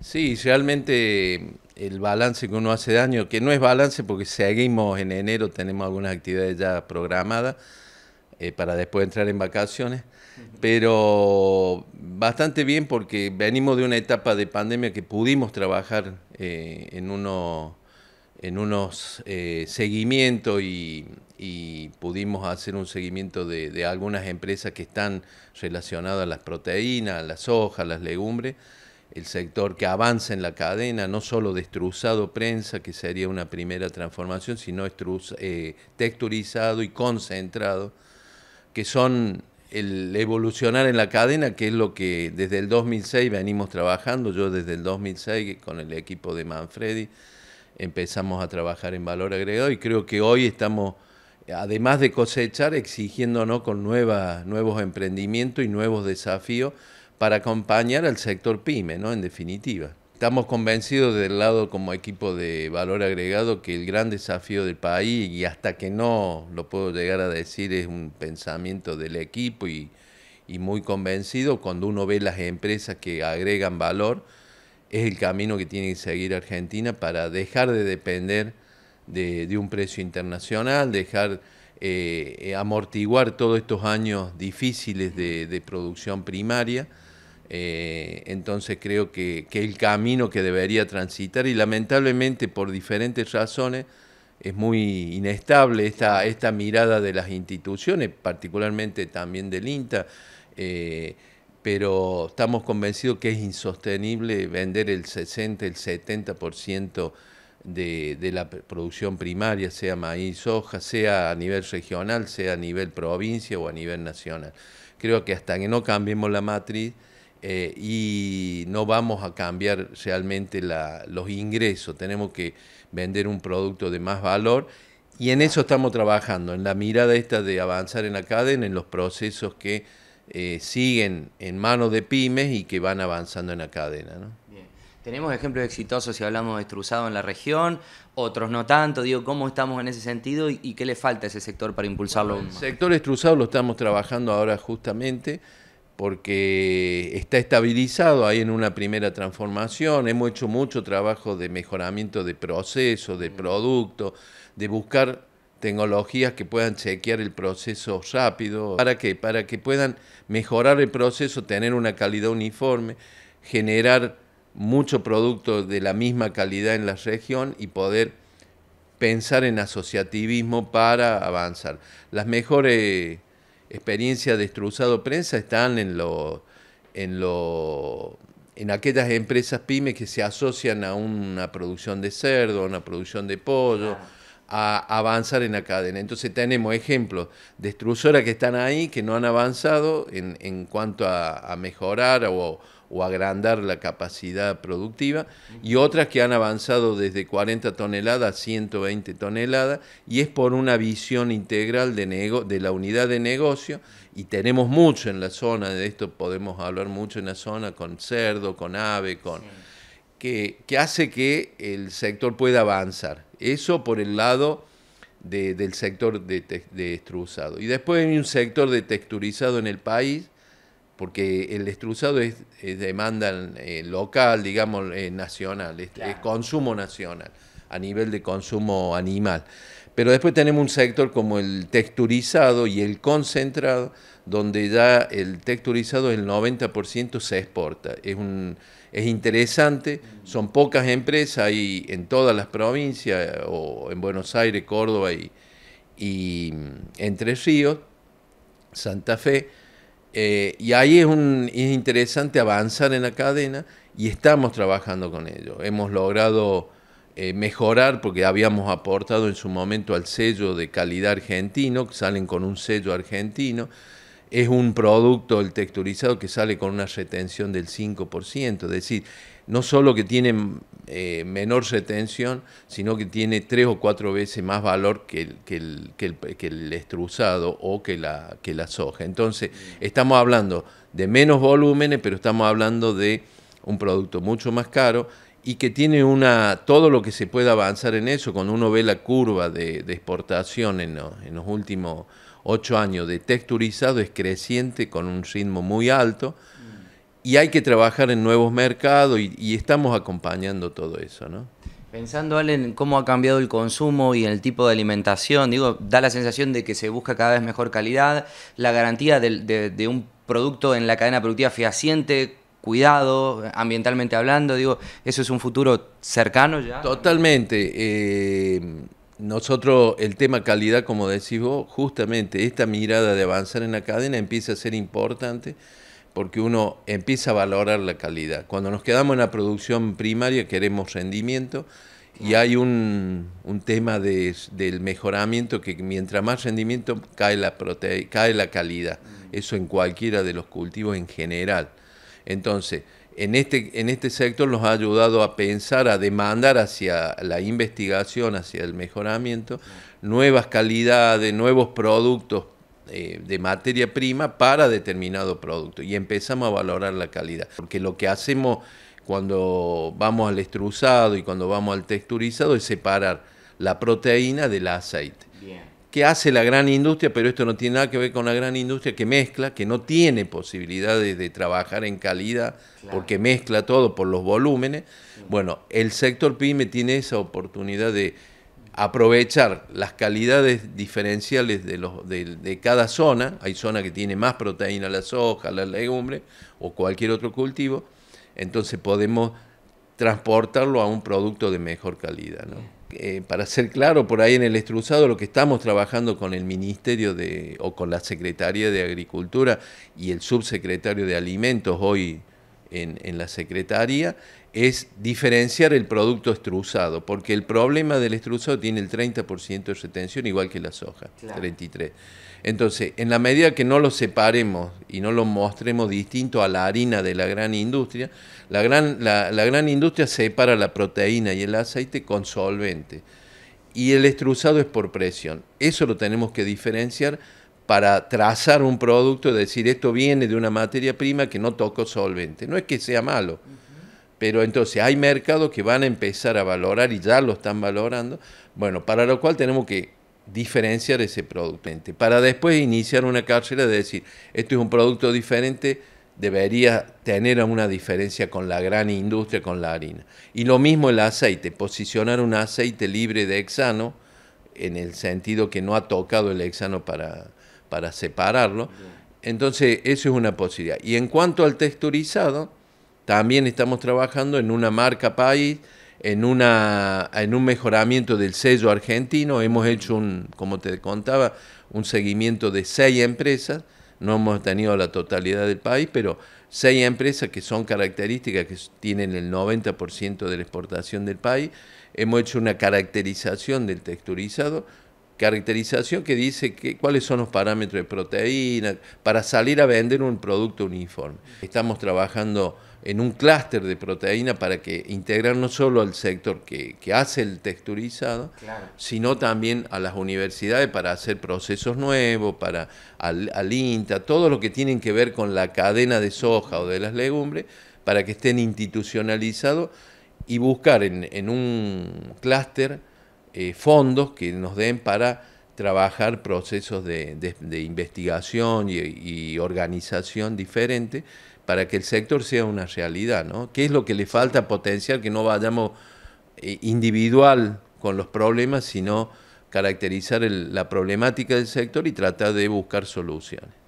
Sí, realmente el balance que uno hace daño, que no es balance porque seguimos en enero, tenemos algunas actividades ya programadas eh, para después entrar en vacaciones, pero bastante bien porque venimos de una etapa de pandemia que pudimos trabajar eh, en, unos eh, seguimientos y, pudimos hacer un seguimiento de, algunas empresas que están relacionadas a las proteínas, a las hojas, las legumbres el sector que avanza en la cadena, no solo destruzado prensa, que sería una primera transformación, sino eh, texturizado y concentrado, que son el evolucionar en la cadena, que es lo que desde el 2006 venimos trabajando, yo desde el 2006 con el equipo de Manfredi empezamos a trabajar en valor agregado y creo que hoy estamos, además de cosechar, exigiéndonos con nuevos emprendimientos y nuevos desafíos para acompañar al sector pyme, ¿no? En definitiva. Estamos convencidos del lado como equipo de valor agregado que el gran desafío del país, y hasta que no lo puedo llegar a decir, es un pensamiento del equipo y, muy convencido cuando uno ve las empresas que agregan valor, es el camino que tiene que seguir Argentina para dejar de depender de, un precio internacional, dejar eh, amortiguar todos estos años difíciles de producción primaria. Eh, entonces creo que, que, el camino que debería transitar y lamentablemente por diferentes razones es muy inestable esta, mirada de las instituciones, particularmente también del INTA, eh, pero estamos convencidos que es insostenible vender el 60, el 70% de, de la producción primaria, sea maíz, soja, sea a nivel regional, sea a nivel provincia o a nivel nacional. Creo que hasta que no cambiemos la matriz, eh, y no vamos a cambiar realmente los ingresos, tenemos que vender un producto de más valor y en eso estamos trabajando, en la mirada esta de avanzar en la cadena, en los procesos que eh, siguen en manos de pymes y que van avanzando en la cadena. Tenemos ejemplos exitosos si hablamos de Estruzado en la región, otros no tanto. Digo, ¿cómo estamos en ese sentido y, qué le falta a ese sector para impulsarlo? el sector Estruzado lo estamos trabajando ahora justamente porque está estabilizado ahí en una primera transformación, hemos hecho mucho trabajo de mejoramiento de proceso, de mm. producto, de buscar tecnologías que puedan chequear el proceso rápido, ¿para qué? Para que puedan mejorar el proceso, tener una calidad uniforme, generar mucho producto de la misma calidad en la región y poder pensar en asociativismo para avanzar. Las mejores experiencia de Prensa están en lo, en lo en aquellas empresas pymes que se asocian a una producción de cerdo, a una producción de pollo, a avanzar en la cadena. Entonces tenemos ejemplos de extrusoras que están ahí, que no han avanzado en, en cuanto a mejorar o, o agrandar la capacidad productiva, y otras que han avanzado desde 40 toneladas a 120 toneladas, y es por una visión integral de, de la unidad de negocio, y tenemos mucho en la zona, de esto podemos hablar mucho en la zona, con cerdo, con ave, con... Que, que, hace que el sector pueda avanzar. Eso por el lado del sector de, de, Y después hay un sector de texturizado en el país, porque el destruzado es, demanda eh, local, digamos, eh, nacional, es, consumo nacional, a nivel de consumo animal. Pero después tenemos un sector como el texturizado y el concentrado, donde ya el texturizado el 90% se exporta. Es, un, es interesante, son pocas empresas, ahí en todas las provincias, o en Buenos Aires, Córdoba y mm, Entre Ríos, Santa Fe, eh, y ahí es, interesante avanzar en la cadena y estamos trabajando con ello. Hemos logrado eh, mejorar porque habíamos aportado en su momento al sello de calidad argentino, que salen con un sello argentino es un producto, el texturizado, que sale con una retención del 5%, es decir, no solo que tiene eh, menor retención, sino que tiene tres o cuatro veces más valor que el, que el, estruzado o que la, que la soja. Entonces, estamos hablando de menos volúmenes, pero estamos hablando de un producto mucho más caro y que tiene una todo lo que se puede avanzar en eso, cuando uno ve la curva de, exportación en, en los últimos ocho años de texturizado es creciente con un ritmo muy alto y hay que trabajar en nuevos mercados y, estamos acompañando todo eso, ¿no? Pensando, Alan, en cómo ha cambiado el consumo y el tipo de alimentación, digo, da la sensación de que se busca cada vez mejor calidad, la garantía de, un producto en la cadena productiva fehaciente, cuidado, ambientalmente hablando, digo, ¿eso es un futuro cercano ya? Totalmente. Eh, nosotros el tema calidad, como decís vos, justamente esta mirada de avanzar en la cadena empieza a ser importante porque uno empieza a valorar la calidad. Cuando nos quedamos en la producción primaria queremos rendimiento y hay un, un tema de, del mejoramiento que mientras más rendimiento cae la, cae la calidad. Mm. Eso en cualquiera de los cultivos en general. Entonces, en este, en este sector nos ha ayudado a pensar, a demandar hacia la investigación, hacia el mejoramiento, nuevas calidades, nuevos productos eh, de materia prima para determinado producto y empezamos a valorar la calidad. Porque lo que hacemos cuando vamos al estruzado y cuando vamos al texturizado es separar la proteína del aceite. Bien que hace la gran industria, pero esto no tiene nada que ver con la gran industria que mezcla, que no tiene posibilidades de trabajar en calidad porque mezcla todo por los volúmenes. Bueno, el sector PYME tiene esa oportunidad de aprovechar las calidades diferenciales de, los, cada zona, hay zona que tiene más proteína la soja, la legumbre o cualquier otro cultivo, entonces podemos transportarlo a un producto de mejor calidad. ¿no? Eh, para ser claro, por ahí en el estruzado lo que estamos trabajando con el Ministerio de, o con la Secretaría de Agricultura y el Subsecretario de Alimentos hoy en, la Secretaría, es diferenciar el producto extrusado, porque el problema del estruzado tiene el 30% de retención, igual que la soja, 33%. Entonces, en la medida que no lo separemos y no lo mostremos distinto a la harina de la gran industria, la gran, la, la gran industria separa la proteína y el aceite con solvente. Y el estruzado es por presión. Eso lo tenemos que diferenciar para trazar un producto decir esto viene de una materia prima que no tocó solvente. No es que sea malo, pero entonces hay mercados que van a empezar a valorar y ya lo están valorando, bueno, para lo cual tenemos que diferenciar ese producto, para después iniciar una cárcel de decir, esto es un producto diferente, debería tener una diferencia con la gran industria, con la harina. Y lo mismo el aceite, posicionar un aceite libre de hexano, en el sentido que no ha tocado el hexano para, para separarlo. Entonces, eso es una posibilidad. Y en cuanto al texturizado, también estamos trabajando en una marca país, en, una, en un mejoramiento del sello argentino. Hemos hecho, un, como te contaba, un seguimiento de seis empresas. No hemos tenido la totalidad del país, pero seis empresas que son características, que tienen el 90% de la exportación del país. Hemos hecho una caracterización del texturizado caracterización que dice que, cuáles son los parámetros de proteína para salir a vender un producto uniforme. Estamos trabajando en un clúster de proteína para que integrar no solo al sector que, hace el texturizado, sino también a las universidades para hacer procesos nuevos, para al, INTA, todo lo que tienen que ver con la cadena de soja o de las legumbres, para que estén institucionalizados y buscar en, en un clúster eh, fondos que nos den para trabajar procesos de, investigación y, organización diferente para que el sector sea una realidad, ¿no? ¿Qué es lo que le falta potenciar? Que no vayamos eh, individual con los problemas, sino caracterizar la problemática del sector y tratar de buscar soluciones.